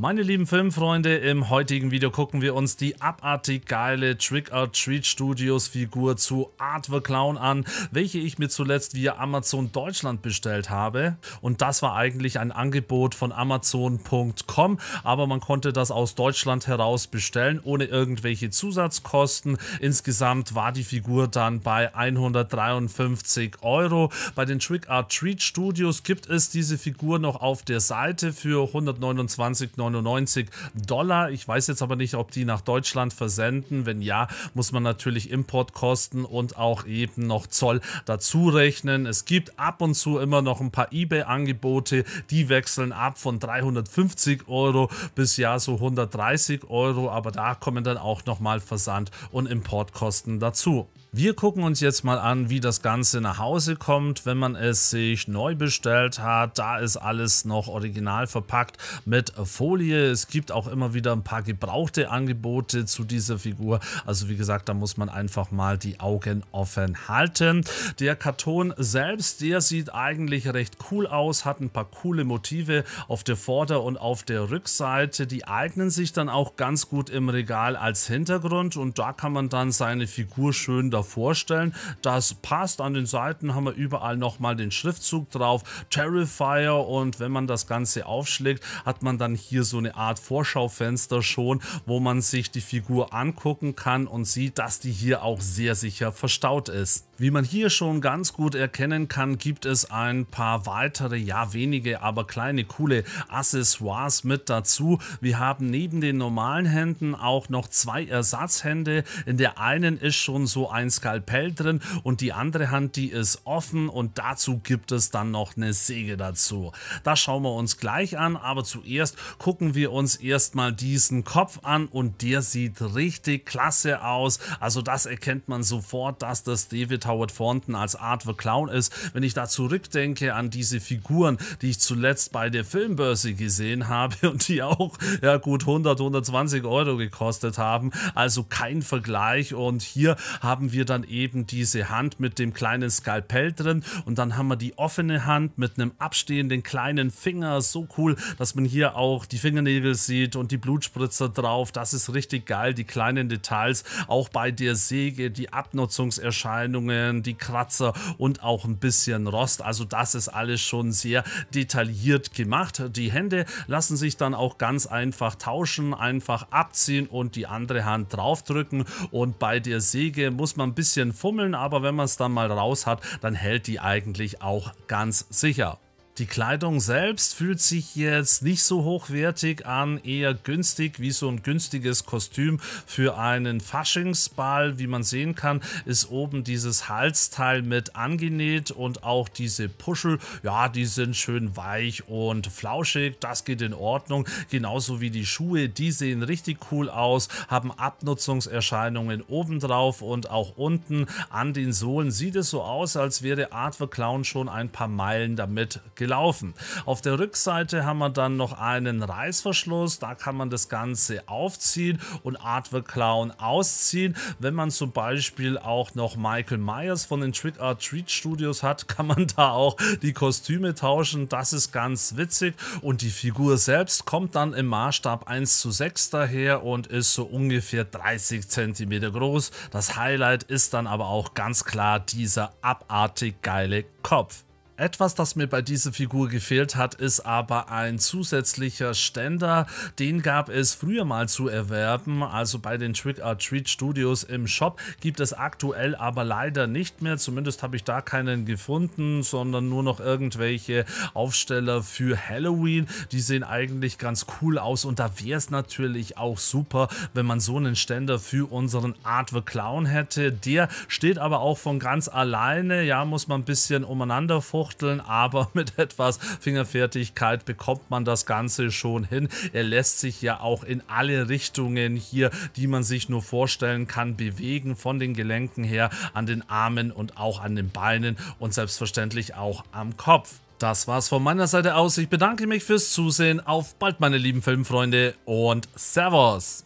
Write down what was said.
Meine lieben Filmfreunde, im heutigen Video gucken wir uns die abartig geile Trick or Treat Studios Figur zu Art the Clown an, welche ich mir zuletzt via Amazon Deutschland bestellt habe. Und das war eigentlich ein Angebot von Amazon.com, aber man konnte das aus Deutschland heraus bestellen, ohne irgendwelche Zusatzkosten. Insgesamt war die Figur dann bei 153 Euro. Bei den Trick or Treat Studios gibt es diese Figur noch auf der Seite für 129,99 99 Dollar. Ich weiß jetzt aber nicht, ob die nach Deutschland versenden. Wenn ja, muss man natürlich Importkosten und auch eben noch Zoll dazu rechnen. Es gibt ab und zu immer noch ein paar eBay-Angebote, die wechseln ab von 350 Euro bis ja so 130 Euro, aber da kommen dann auch nochmal Versand und Importkosten dazu. Wir gucken uns jetzt mal an, wie das Ganze nach Hause kommt, wenn man es sich neu bestellt hat. Da ist alles noch original verpackt mit Folie. Es gibt auch immer wieder ein paar gebrauchte Angebote zu dieser Figur. Also wie gesagt, da muss man einfach mal die Augen offen halten. Der Karton selbst, der sieht eigentlich recht cool aus, hat ein paar coole Motive auf der Vorder- und auf der Rückseite. Die eignen sich dann auch ganz gut im Regal als Hintergrund und da kann man dann seine Figur schön davor vorstellen. Das passt. An den Seiten haben wir überall nochmal den Schriftzug drauf. Terrifier und wenn man das Ganze aufschlägt, hat man dann hier so eine Art Vorschaufenster schon, wo man sich die Figur angucken kann und sieht, dass die hier auch sehr sicher verstaut ist. Wie man hier schon ganz gut erkennen kann, gibt es ein paar weitere, ja wenige, aber kleine coole Accessoires mit dazu. Wir haben neben den normalen Händen auch noch zwei Ersatzhände. In der einen ist schon so ein ein Skalpell drin und die andere Hand, die ist offen und dazu gibt es dann noch eine Säge dazu. Das schauen wir uns gleich an, aber zuerst gucken wir uns erstmal diesen Kopf an und der sieht richtig klasse aus. Also das erkennt man sofort, dass das David Howard Thornton als Art the Clown ist. Wenn ich da zurückdenke an diese Figuren, die ich zuletzt bei der Filmbörse gesehen habe und die auch ja gut 100, 120 Euro gekostet haben. Also kein Vergleich und hier haben wir wir dann eben diese Hand mit dem kleinen Skalpell drin und dann haben wir die offene Hand mit einem abstehenden kleinen Finger. So cool, dass man hier auch die Fingernägel sieht und die Blutspritzer drauf. Das ist richtig geil, die kleinen Details. Auch bei der Säge, die Abnutzungserscheinungen, die Kratzer und auch ein bisschen Rost. Also das ist alles schon sehr detailliert gemacht. Die Hände lassen sich dann auch ganz einfach tauschen, einfach abziehen und die andere Hand draufdrücken. Und bei der Säge muss man ein bisschen fummeln, aber wenn man es dann mal raus hat, dann hält die eigentlich auch ganz sicher. Die Kleidung selbst fühlt sich jetzt nicht so hochwertig an, eher günstig, wie so ein günstiges Kostüm für einen Faschingsball. Wie man sehen kann, ist oben dieses Halsteil mit angenäht und auch diese Puschel, ja, die sind schön weich und flauschig, das geht in Ordnung. Genauso wie die Schuhe, die sehen richtig cool aus, haben Abnutzungserscheinungen obendrauf und auch unten an den Sohlen. Sieht es so aus, als wäre Artwork Clown schon ein paar Meilen damit gelaufen gelaufen. Auf der Rückseite haben wir dann noch einen Reißverschluss, da kann man das Ganze aufziehen und Artwork Clown ausziehen. Wenn man zum Beispiel auch noch Michael Myers von den Trick Art Treat Studios hat, kann man da auch die Kostüme tauschen. Das ist ganz witzig und die Figur selbst kommt dann im Maßstab 1 zu 6 daher und ist so ungefähr 30 cm groß. Das Highlight ist dann aber auch ganz klar dieser abartig geile Kopf. Etwas, das mir bei dieser Figur gefehlt hat, ist aber ein zusätzlicher Ständer. Den gab es früher mal zu erwerben, also bei den Trick or Treat Studios im Shop. Gibt es aktuell aber leider nicht mehr. Zumindest habe ich da keinen gefunden, sondern nur noch irgendwelche Aufsteller für Halloween. Die sehen eigentlich ganz cool aus und da wäre es natürlich auch super, wenn man so einen Ständer für unseren Artwork Clown hätte. Der steht aber auch von ganz alleine. Ja, muss man ein bisschen umeinander fuchsen fuchteln, aber mit etwas Fingerfertigkeit bekommt man das Ganze schon hin. Er lässt sich ja auch in alle Richtungen hier, die man sich nur vorstellen kann, bewegen, von den Gelenken her, an den Armen und auch an den Beinen und selbstverständlich auch am Kopf. Das war's von meiner Seite aus. Ich bedanke mich fürs Zusehen. Auf bald, meine lieben Filmfreunde und Servus!